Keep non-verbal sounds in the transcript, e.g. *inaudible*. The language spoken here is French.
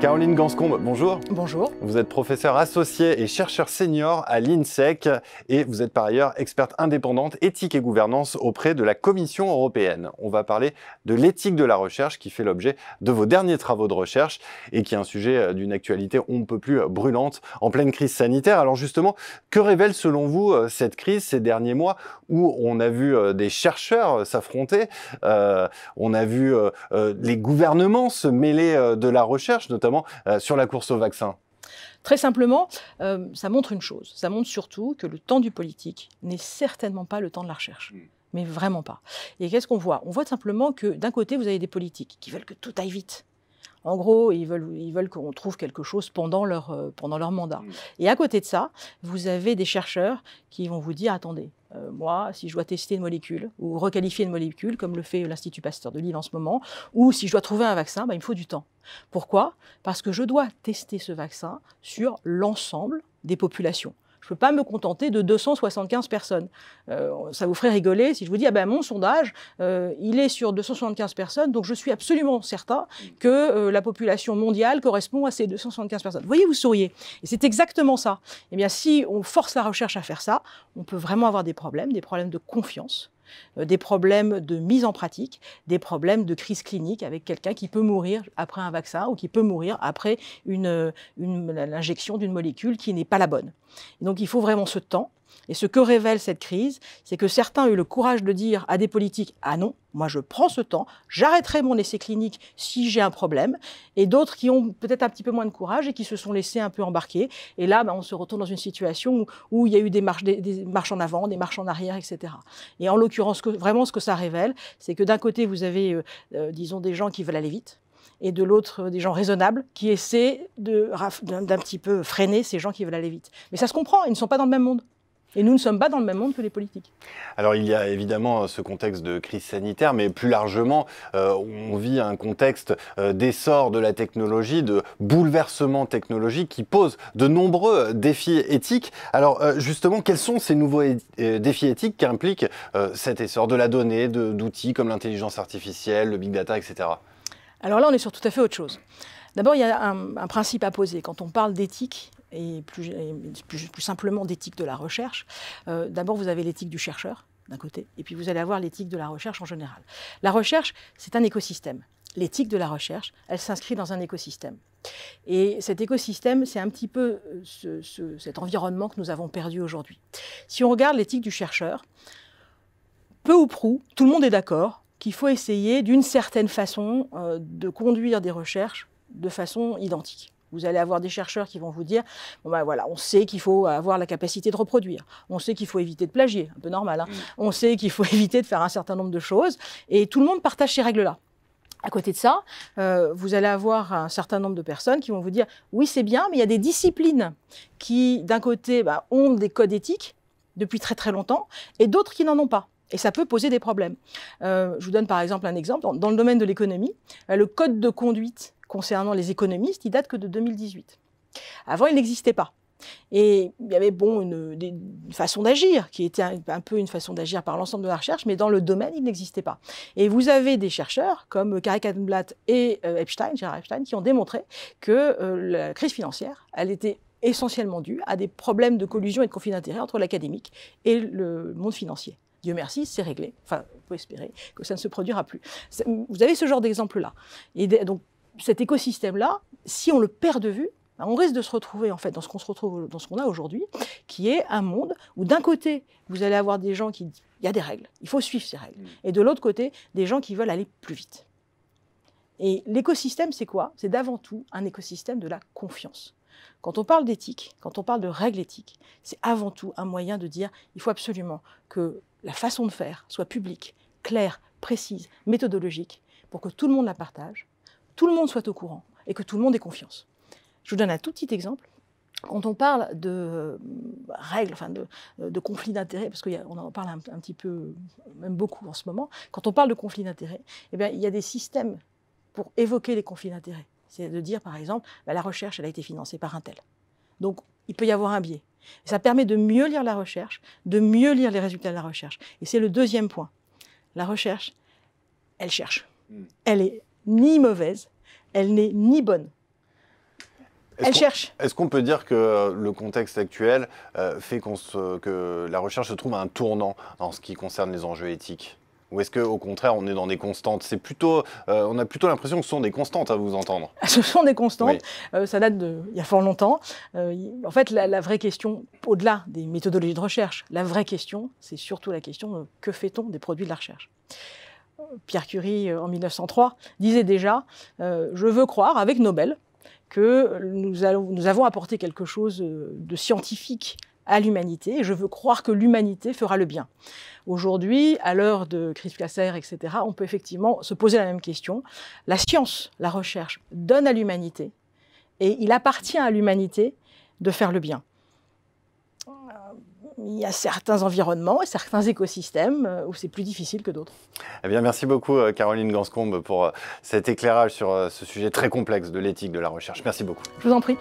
Caroline Ganscombe, bonjour. Bonjour. Vous êtes professeur associé et chercheur senior à l'INSEC et vous êtes par ailleurs experte indépendante éthique et gouvernance auprès de la Commission européenne. On va parler de l'éthique de la recherche qui fait l'objet de vos derniers travaux de recherche et qui est un sujet euh, d'une actualité on ne peut plus euh, brûlante en pleine crise sanitaire. Alors justement, que révèle selon vous euh, cette crise ces derniers mois où on a vu des chercheurs s'affronter, on a vu les gouvernements se mêler de la recherche, notamment euh, sur la course au vaccin Très simplement, euh, ça montre une chose. Ça montre surtout que le temps du politique n'est certainement pas le temps de la recherche. Hmm. Mais vraiment pas. Et qu'est-ce qu'on voit On voit simplement que d'un côté, vous avez des politiques qui veulent que tout aille vite. En gros, ils veulent, qu'on trouve quelque chose pendant leur, euh, mandat. Mm. Et à côté de ça, vous avez des chercheurs qui vont vous dire, attendez, euh, moi, si je dois tester une molécule ou requalifier une molécule, comme le fait l'Institut Pasteur de Lille en ce moment, ou si je dois trouver un vaccin, bah, il me faut du temps. Pourquoi Parce que je dois tester ce vaccin sur l'ensemble des populations. Je ne peux pas me contenter de 275 personnes. Euh, ça vous ferait rigoler si je vous dis, ah ben mon sondage, euh, il est sur 275 personnes, donc je suis absolument certain que euh, la population mondiale correspond à ces 275 personnes. Vous voyez, vous souriez. Et c'est exactement ça. Eh bien, si on force la recherche à faire ça, on peut vraiment avoir des problèmes, des problèmes de confiance. Euh, des problèmes de mise en pratique, des problèmes de crise clinique avec quelqu'un qui peut mourir après un vaccin ou qui peut mourir après une, euh, l'injection d'une molécule qui n'est pas la bonne. donc il faut vraiment ce temps. Et ce que révèle cette crise, c'est que certains ont eu le courage de dire à des politiques Ah non, moi je prends ce temps, j'arrêterai mon essai clinique si j'ai un problème, et d'autres qui ont peut-être un petit peu moins de courage et qui se sont laissés un peu embarquer. Et là, bah, on se retrouve dans une situation où, il y a eu des marches, en avant, des marches en arrière, etc. Et en l'occurrence, vraiment, ce que ça révèle, c'est que d'un côté, vous avez, euh, euh, disons, des gens qui veulent aller vite, et de l'autre euh, des gens raisonnables qui essaient d'un petit peu freiner ces gens qui veulent aller vite. Mais ça se comprend, ils ne sont pas dans le même monde. Et nous ne sommes pas dans le même monde que les politiques. Alors il y a évidemment euh, ce contexte de crise sanitaire, mais plus largement, euh, on vit un contexte euh, d'essor de la technologie, de bouleversement technologique qui pose de nombreux défis éthiques. Alors justement, quels sont ces nouveaux défis éthiques qui impliquent cet essor de la donnée, d'outils comme l'intelligence artificielle, le big data, etc. Alors là, on est sur tout à fait autre chose. D'abord, il y a un, principe à poser. Quand on parle d'éthique, et plus, simplement d'éthique de la recherche, euh, d'abord, vous avez l'éthique du chercheur, d'un côté, et puis vous allez avoir l'éthique de la recherche en général. La recherche, c'est un écosystème. L'éthique de la recherche, elle s'inscrit dans un écosystème. Et cet écosystème, c'est un petit peu euh, cet environnement que nous avons perdu aujourd'hui. Si on regarde l'éthique du chercheur, peu ou prou, tout le monde est d'accord qu'il faut essayer d'une certaine façon euh, de conduire des recherches de façon identique. Vous allez avoir des chercheurs qui vont vous dire bon ben voilà, on sait qu'il faut avoir la capacité de reproduire, on sait qu'il faut éviter de plagier, un peu normal, hein. mm. on sait qu'il faut *laughs* éviter de faire un certain nombre de choses, et tout le monde partage ces règles-là. À côté de ça, euh, vous allez avoir un certain nombre de personnes qui vont vous dire oui, c'est bien, mais il y a des disciplines qui, d'un côté, bah, ont des codes éthiques depuis très très longtemps, et d'autres qui n'en ont pas. Et ça peut poser des problèmes. Euh, je vous donne par exemple un exemple. dans le domaine de l'économie, euh, le code de conduite concernant les économistes, il date que de 2018. Avant, il n'existait pas. Et il y avait bon une, façon d'agir qui était un, peu une façon d'agir par l'ensemble de la recherche, mais dans le domaine, il n'existait pas. Et vous avez des chercheurs comme Carrie Kadenblatt et euh, Epstein, Gérard Epstein, qui ont démontré que euh, la crise financière, elle était essentiellement due à des problèmes de collusion et de conflit d'intérêts entre l'académique et le monde financier. Dieu merci, c'est réglé. Enfin, on peut espérer que ça ne se produira plus. Vous avez ce genre d'exemple-là. Et donc, cet écosystème-là, si on le perd de vue, ben, on risque de se retrouver en fait dans ce qu'on se retrouve dans ce qu'on a aujourd'hui, qui est un monde où d'un côté vous allez avoir des gens qui il y a des règles, il faut suivre ces règles, mm. et de l'autre côté des gens qui veulent aller plus vite. Et l'écosystème, c'est quoi C'est d'avant tout un écosystème de la confiance. Quand on parle d'éthique, quand on parle de règles éthiques, c'est avant tout un moyen de dire il faut absolument que la façon de faire soit publique, claire, précise, méthodologique, pour que tout le monde la partage, tout le monde soit au courant et que tout le monde ait confiance. Je vous donne un tout petit exemple. Quand on parle de bah, règles, enfin de, conflits d'intérêts, parce qu'on en parle un, petit peu, même beaucoup en ce moment, quand on parle de conflits d'intérêts, eh bien, il y a des systèmes pour évoquer les conflits d'intérêts. C'est de dire, par exemple, bah, la recherche, elle a été financée par un tel. Donc, il peut y avoir un biais. ça permet de mieux lire la recherche, de mieux lire les résultats de la recherche. Et c'est le deuxième point. La recherche, elle cherche. Hmm. Elle est ni mauvaise, elle n'est ni bonne. Elle cherche. Est-ce qu'on peut dire que euh, le contexte actuel euh, fait que la recherche se trouve à un tournant en ce qui concerne les enjeux éthiques ou est-ce qu'au contraire, on est dans des constantes C'est plutôt, euh, On a plutôt l'impression que ce sont des constantes à vous entendre. *laughs* Ce sont des constantes. ça date d'il y a fort longtemps. en fait, la, la vraie question, au-delà des méthodologies de recherche, la vraie question, c'est surtout la question que fait-on des produits de la recherche Pierre Curie euh, en 1903 disait déjà euh, Je veux croire avec Nobel que nous, avons apporté quelque chose euh, de scientifique à l'humanité et je veux croire que l'humanité fera le bien. Aujourd'hui, à l'heure de Chris Casser, etc., on peut effectivement se poser la même question. La science, la recherche donne à l'humanité et il appartient à l'humanité de faire le bien il y a certains environnements et certains écosystèmes euh, où c'est plus difficile que d'autres. Eh bien, merci beaucoup euh, Caroline Ganscombe pour euh, cet éclairage sur ce sujet très complexe de l'éthique de la recherche. Merci beaucoup. Je vous en prie.